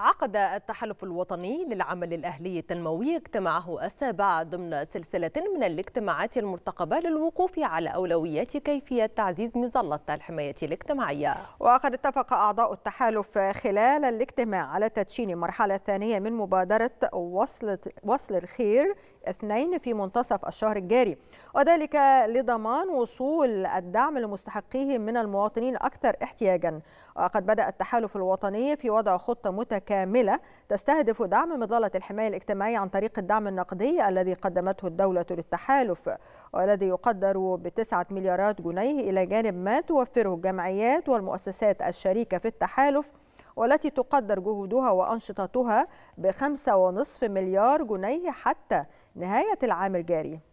عقد التحالف الوطني للعمل الأهلي التنموي اجتماعه السابع ضمن سلسلة من الاجتماعات المرتقبة للوقوف على أولويات كيفية تعزيز مظلة الحماية الاجتماعية وقد اتفق أعضاء التحالف خلال الاجتماع على تدشين المرحلة الثانية من مبادرة وصل, وصل الخير اثنين في منتصف الشهر الجاري وذلك لضمان وصول الدعم لمستحقيه من المواطنين أكثر احتياجا وقد بدأ التحالف الوطني في وضع خطة متكاملة كاملة تستهدف دعم مظلة الحماية الاجتماعية عن طريق الدعم النقدي الذي قدمته الدولة للتحالف والذي يقدر بتسعة مليارات جنيه إلى جانب ما توفره الجمعيات والمؤسسات الشريكة في التحالف والتي تقدر جهودها وأنشطتها بخمسة ونصف مليار جنيه حتى نهاية العام الجاري